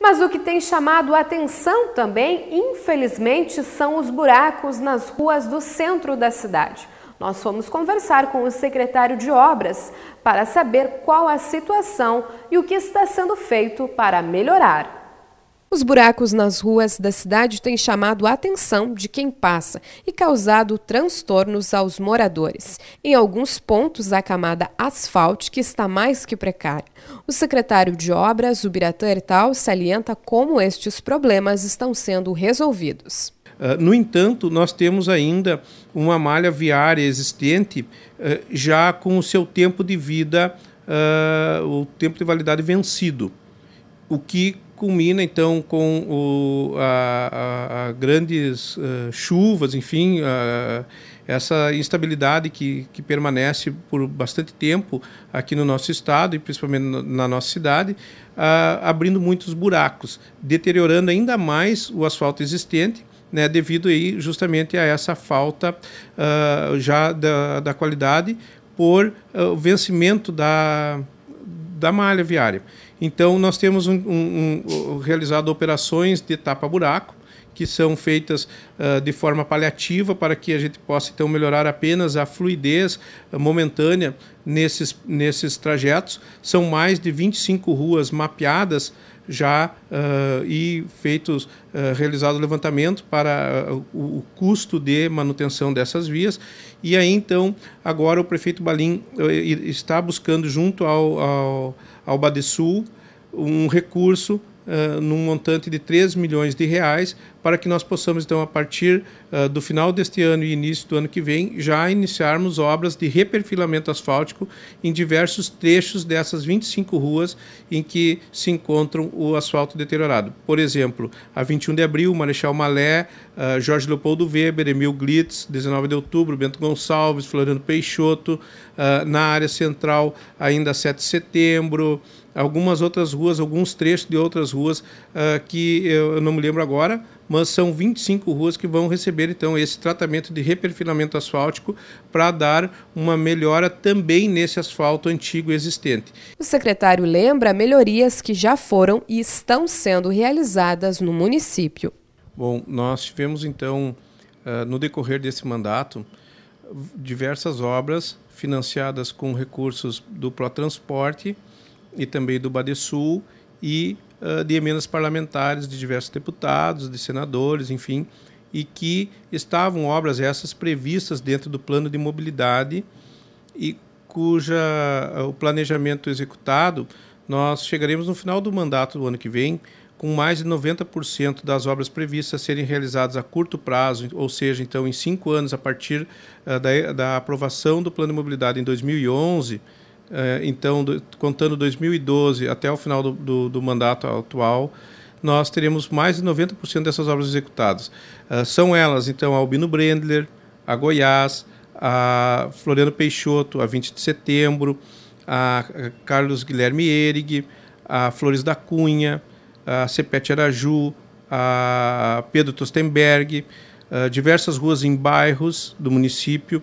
Mas o que tem chamado atenção também, infelizmente, são os buracos nas ruas do centro da cidade. Nós fomos conversar com o secretário de Obras para saber qual a situação e o que está sendo feito para melhorar. Os buracos nas ruas da cidade têm chamado a atenção de quem passa e causado transtornos aos moradores. Em alguns pontos, a camada asfáltica está mais que precária. O secretário de Obras, Ubiratã Ertal, salienta como estes problemas estão sendo resolvidos. Ah, no entanto, nós temos ainda uma malha viária existente ah, já com o seu tempo de vida, ah, o tempo de validade vencido, o que culmina então com o, a, a, a grandes uh, chuvas, enfim, uh, essa instabilidade que, que permanece por bastante tempo aqui no nosso estado e principalmente na nossa cidade, uh, abrindo muitos buracos, deteriorando ainda mais o asfalto existente. Né, devido aí justamente a essa falta ah, já da, da qualidade por eh, o vencimento da, da malha viária. Então, nós temos um, um, um, realizado operações de tapa-buraco, que são feitas uh, de forma paliativa para que a gente possa então melhorar apenas a fluidez ah, momentânea nesses, nesses trajetos. São mais de 25 ruas mapeadas já uh, e feitos uh, realizado o levantamento para uh, o, custo de manutenção dessas vias e aí então agora o prefeito Balim eh, está buscando junto ao ao, ao Badesul um recurso num montante de 3 milhões de reais para que nós possamos, então, a partir uh, do final deste ano e início do ano que vem, já iniciarmos obras de reperfilamento asfáltico em diversos trechos dessas 25 ruas em que se encontram o asfalto deteriorado. Por exemplo, a 21 de abril, Marechal Malé, uh, Jorge Leopoldo Weber, Emil Glitz, 19 de outubro, Bento Gonçalves, Floriano Peixoto, uh, na área central, ainda 7 de setembro algumas outras ruas, alguns trechos de outras ruas uh, que eu, eu, não me lembro agora, mas são 25 ruas que vão receber então esse tratamento de reperfilamento asfáltico para dar uma melhora também nesse asfalto antigo existente. O secretário lembra melhorias que já foram e estão sendo realizadas no município. Bom, nós tivemos então eh, no decorrer desse mandato diversas obras financiadas com recursos do Protransporte e também do Badesul e eh, de emendas parlamentares de diversos deputados, de senadores, enfim, e que estavam obras essas previstas dentro do plano de mobilidade e cuja eh, o planejamento executado nós chegaremos no final do mandato do ano que vem com mais de 90% das obras previstas serem realizadas a curto prazo, ou seja, então em cinco anos a partir eh, da, da aprovação do plano de mobilidade em 2011 é, então, contando 2012 até o final do, do, do mandato atual, nós teremos mais de 90% dessas obras executadas. É, são elas, então, a Albino Brendler, a Goiás, a Floriano Peixoto, a 20 de setembro, a Carlos Guilherme Erig, a Flores da Cunha, a Cepete Araju, a Pedro Tostenberg, é, diversas ruas em bairros do município,